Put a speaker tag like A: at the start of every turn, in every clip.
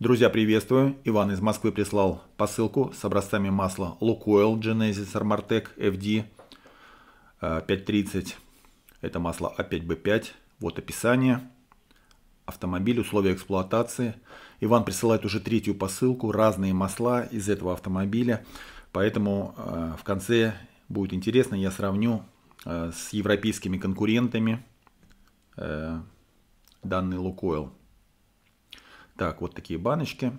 A: Друзья, приветствую. Иван из Москвы прислал посылку с образцами масла Lukoil Genesis Armartec FD 530. Это масло А5Б5. Вот описание. Автомобиль, условия эксплуатации. Иван присылает уже третью посылку, разные масла из этого автомобиля. Поэтому э, в конце будет интересно, я сравню э, с европейскими конкурентами э, данный Лукойл. Так, вот такие баночки.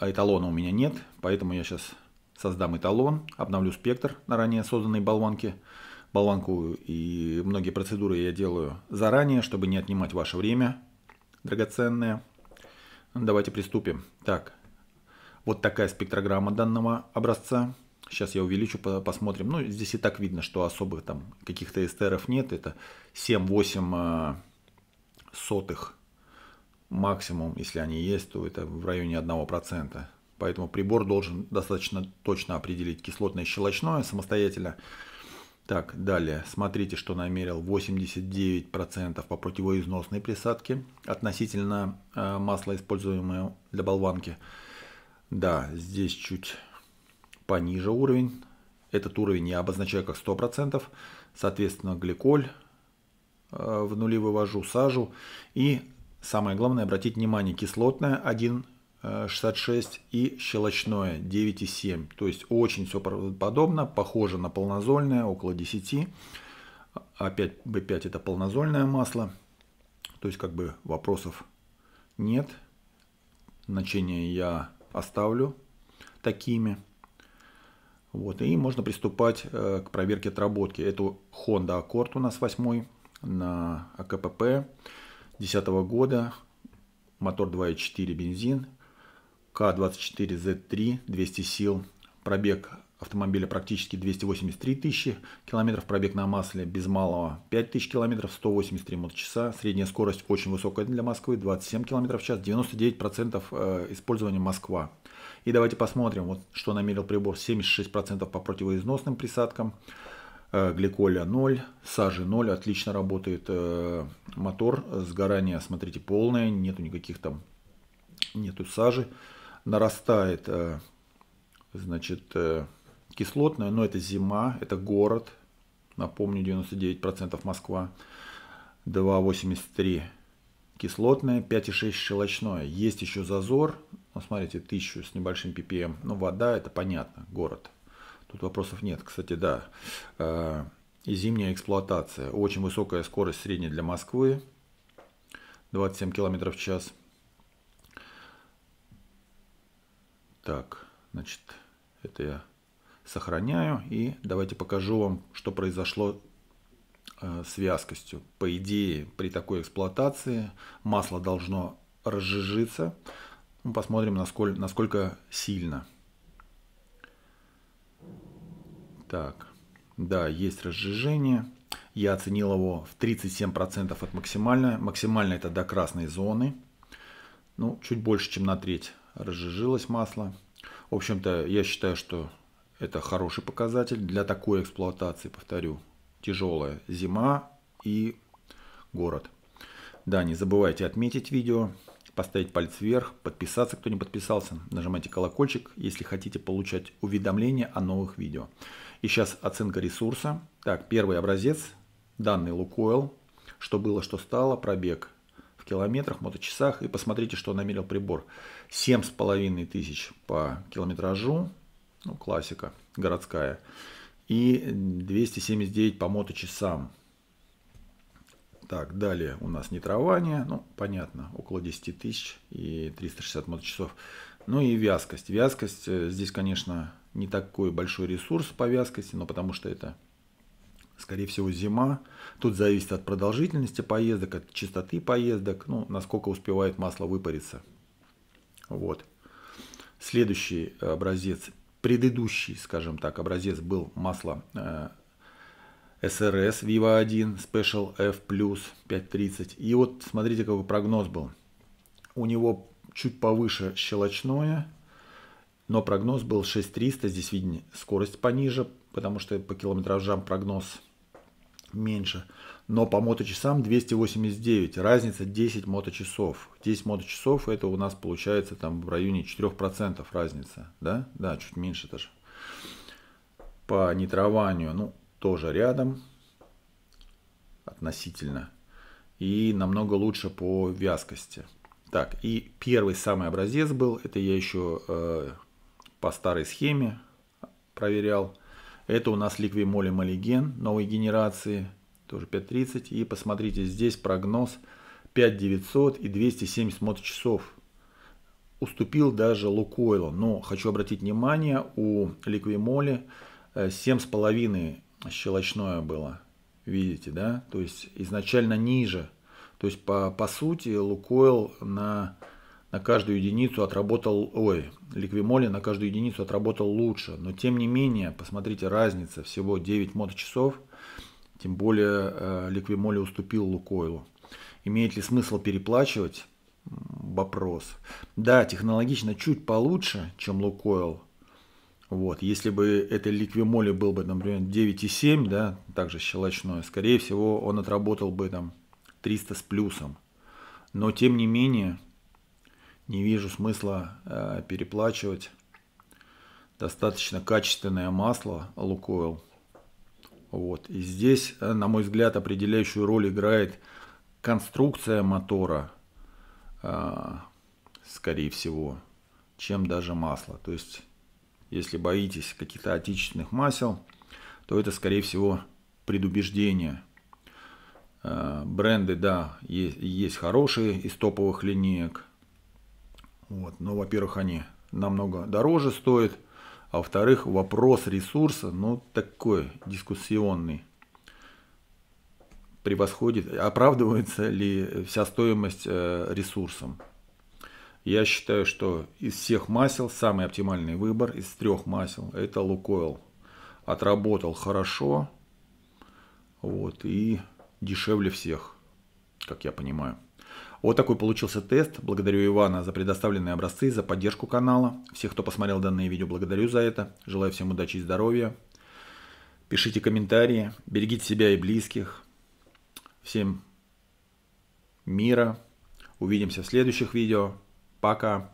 A: А эталона у меня нет, поэтому я сейчас создам эталон, обновлю спектр на ранее созданной болванке. Болванку и многие процедуры я делаю заранее, чтобы не отнимать ваше время драгоценное. Ну, давайте приступим. Так, вот такая спектрограмма данного образца. Сейчас я увеличу, посмотрим. Ну, здесь и так видно, что особых там каких-то эстеров нет. Это 7-8 сотых максимум, если они есть, то это в районе 1%. Поэтому прибор должен достаточно точно определить кислотное и щелочное самостоятельно. Так, далее. Смотрите, что намерил 89% по противоизносной присадке относительно э, масла, используемого для болванки. Да, здесь чуть пониже уровень. Этот уровень я обозначаю как 100%. Соответственно, гликоль Э, в нули вывожу сажу. И самое главное, обратить внимание, кислотная э, 1,66 и щелочное 9,7. То есть очень все подобно, похоже на полнозольное, около 10. Опять B5 это полнозольное масло. То есть как бы вопросов нет. Значения я оставлю такими. Вот, и можно приступать э, к проверке отработки. Это Honda Accord у нас восьмой на АКПП 2010 года, мотор 2.4 бензин, К24Z3 200 сил, пробег автомобиля практически 283 тысячи километров, пробег на масле без малого 5 тысяч километров, 183 моточаса, средняя скорость очень высокая для Москвы, 27 километров в час, 99% э, использования Москва. И давайте посмотрим, вот, что намерил прибор, 76% по противоизносным присадкам, Э, гликоля 0, сажи 0, отлично работает э, мотор, сгорание, смотрите, полное, нету никаких там, нету сажи, нарастает, э, значит, кислотное, но это зима, это город, напомню, 99% Москва, 2,83 кислотное, 5,6 щелочное, есть еще зазор, ну, смотрите, 1000 с небольшим ppm, ну, вода, это понятно, город – Тут вопросов нет. Кстати, да. И э, зимняя эксплуатация. Очень высокая скорость средняя для Москвы. 27 км в час. Так, значит, это я сохраняю. И давайте покажу вам, что произошло э, с вязкостью. По идее, при такой эксплуатации масло должно разжижиться. Ну, посмотрим, насколько, насколько сильно. Так, да, есть разжижение. Я оценил его в 37% от максимальной. Максимально это до красной зоны. Ну, чуть больше, чем на треть разжижилось масло. В общем-то, я считаю, что это хороший показатель для такой эксплуатации, повторю. Тяжелая зима и город. Да, не забывайте отметить видео, поставить палец вверх, подписаться, кто не подписался. Нажимайте колокольчик, если хотите получать уведомления о новых видео. И сейчас оценка ресурса. Так, первый образец, данный Лукойл, что было, что стало, пробег в километрах, моточасах. И посмотрите, что намерил прибор. 7,5 тысяч по километражу, ну, классика городская. И 279 по моточасам. Так, далее у нас нитрование, ну, понятно, около 10 тысяч и 360 моточасов. Ну и вязкость. Вязкость э, здесь, конечно, не такой большой ресурс по вязкости, но потому что это, скорее всего, зима. Тут зависит от продолжительности поездок, от частоты поездок, ну, насколько успевает масло выпариться. Вот. Следующий образец, предыдущий, скажем так, образец был масло э, SRS Viva 1 Special F Plus 530. И вот смотрите, какой прогноз был. У него чуть повыше щелочное, но прогноз был 6300, здесь видно скорость пониже, потому что по километражам прогноз меньше. Но по моточасам 289, разница 10 моточасов. 10 моточасов это у нас получается там в районе 4% разница, да? Да, чуть меньше даже. По нитрованию, ну, тоже рядом относительно. И намного лучше по вязкости. Так, и первый самый образец был, это я еще э, по старой схеме проверял. Это у нас ликвимоли молиген новой генерации, тоже 5.30. И посмотрите, здесь прогноз 5900 и 270 часов Уступил даже Лукойлу, но хочу обратить внимание, у ликвимоли 7,5 э, щелочное было. Видите, да? То есть изначально ниже. То есть по, по сути Лукойл на на каждую единицу отработал, ой, ликвимоли на каждую единицу отработал лучше. Но тем не менее, посмотрите, разница всего 9 моточасов, тем более э, ликвимоли уступил Лукойлу. Имеет ли смысл переплачивать? Вопрос. Да, технологично чуть получше, чем Лукойл. Вот, если бы это ликвимоли был бы, например, 9,7, да, также щелочной скорее всего, он отработал бы там 300 с плюсом. Но тем не менее, не вижу смысла э, переплачивать. Достаточно качественное масло Лукойл. Вот. И здесь, э, на мой взгляд, определяющую роль играет конструкция мотора, э, скорее всего, чем даже масло. То есть, если боитесь каких-то отечественных масел, то это, скорее всего, предубеждение. Э, бренды, да, есть, есть хорошие из топовых линеек. Вот. Но, во-первых, они намного дороже стоят, а во-вторых, вопрос ресурса, ну, такой дискуссионный превосходит, оправдывается ли вся стоимость э, ресурсом. Я считаю, что из всех масел самый оптимальный выбор из трех масел это Лукойл. Отработал хорошо, вот, и дешевле всех, как я понимаю. Вот такой получился тест. Благодарю Ивана за предоставленные образцы, за поддержку канала. Всех, кто посмотрел данное видео, благодарю за это. Желаю всем удачи и здоровья. Пишите комментарии, берегите себя и близких. Всем мира. Увидимся в следующих видео. Пока.